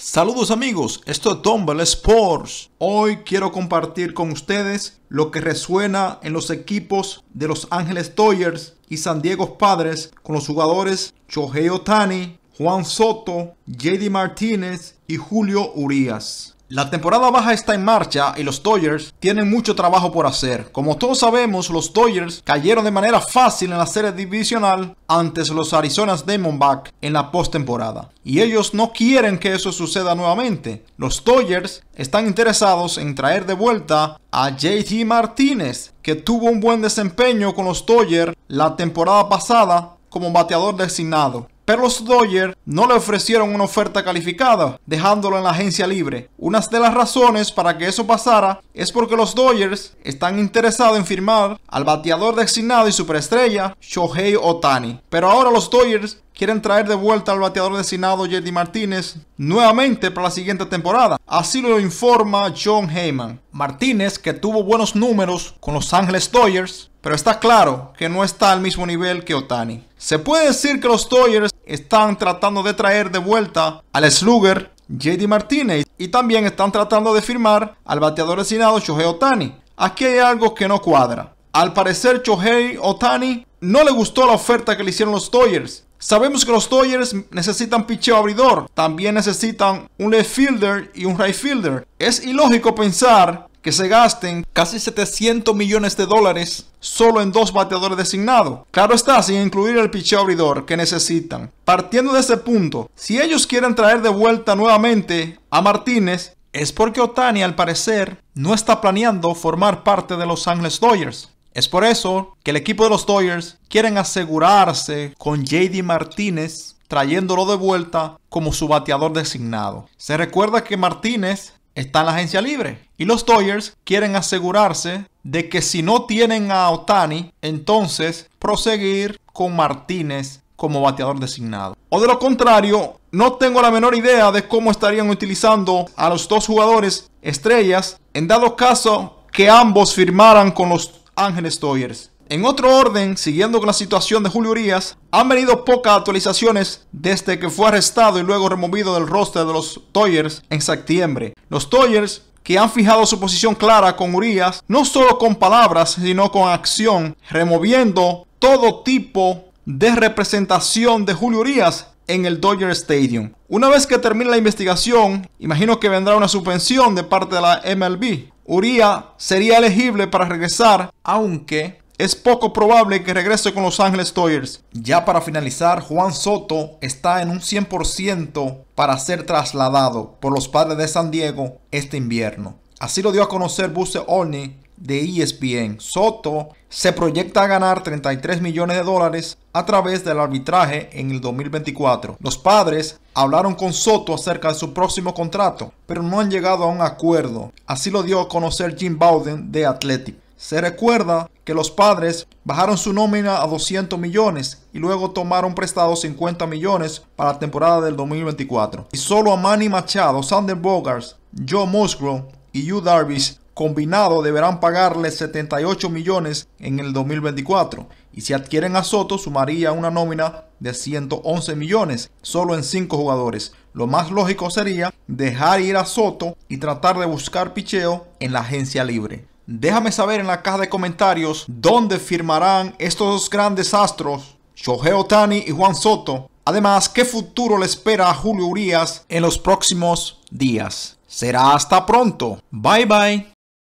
Saludos amigos, esto es Dumble Sports. Hoy quiero compartir con ustedes lo que resuena en los equipos de Los Ángeles Dodgers y San Diego Padres con los jugadores Shohei Tani, Juan Soto, JD Martínez y Julio Urias. La temporada baja está en marcha y los Dodgers tienen mucho trabajo por hacer. Como todos sabemos, los Dodgers cayeron de manera fácil en la serie divisional antes los Arizona Diamondbacks en la postemporada. Y ellos no quieren que eso suceda nuevamente. Los Dodgers están interesados en traer de vuelta a JT Martínez, que tuvo un buen desempeño con los Dodgers la temporada pasada como bateador designado los Dodgers no le ofrecieron una oferta calificada, dejándolo en la agencia libre. Una de las razones para que eso pasara es porque los Dodgers están interesados en firmar al bateador designado y superestrella Shohei Otani. Pero ahora los Dodgers quieren traer de vuelta al bateador designado JD Martínez nuevamente para la siguiente temporada. Así lo informa John Heyman. Martínez, que tuvo buenos números con los Ángeles Dodgers, pero está claro que no está al mismo nivel que Otani. Se puede decir que los Dodgers están tratando de traer de vuelta al Slugger JD Martínez y también están tratando de firmar al bateador asignado Shohei Otani. Aquí hay algo que no cuadra. Al parecer Shohei Otani no le gustó la oferta que le hicieron los Toyers. Sabemos que los Toyers necesitan picheo abridor, también necesitan un left fielder y un right fielder. Es ilógico pensar que se gasten casi 700 millones de dólares solo en dos bateadores designados. Claro está, sin incluir el picheo abridor que necesitan. Partiendo de ese punto, si ellos quieren traer de vuelta nuevamente a Martínez, es porque Otani al parecer no está planeando formar parte de Los Angeles Doyers. Es por eso que el equipo de los Dodgers quieren asegurarse con JD Martínez trayéndolo de vuelta como su bateador designado. Se recuerda que Martínez está en la agencia libre. Y los Toyers quieren asegurarse de que si no tienen a Otani, entonces proseguir con Martínez como bateador designado. O de lo contrario, no tengo la menor idea de cómo estarían utilizando a los dos jugadores estrellas en dado caso que ambos firmaran con los Ángeles Toyers. En otro orden, siguiendo con la situación de Julio Urias, han venido pocas actualizaciones desde que fue arrestado y luego removido del roster de los Toyers en septiembre. Los Toyers que han fijado su posición clara con Urias, no solo con palabras, sino con acción, removiendo todo tipo de representación de Julio Urias en el Dodger Stadium. Una vez que termine la investigación, imagino que vendrá una suspensión de parte de la MLB. Urias sería elegible para regresar, aunque es poco probable que regrese con Los Ángeles Toyers. Ya para finalizar, Juan Soto está en un 100% para ser trasladado por los padres de San Diego este invierno. Así lo dio a conocer Busse Olney de ESPN. Soto se proyecta a ganar 33 millones de dólares a través del arbitraje en el 2024. Los padres hablaron con Soto acerca de su próximo contrato, pero no han llegado a un acuerdo. Así lo dio a conocer Jim Bowden de Athletic. Se recuerda los padres bajaron su nómina a 200 millones y luego tomaron prestados 50 millones para la temporada del 2024. Y solo a Manny Machado, Sander Bogarts, Joe Musgrove y Hugh Darvish combinado deberán pagarle 78 millones en el 2024 y si adquieren a Soto sumaría una nómina de 111 millones solo en 5 jugadores. Lo más lógico sería dejar ir a Soto y tratar de buscar picheo en la agencia libre. Déjame saber en la caja de comentarios dónde firmarán estos dos grandes astros, Shohei Otani y Juan Soto. Además, qué futuro le espera a Julio Urias en los próximos días. Será hasta pronto. Bye bye.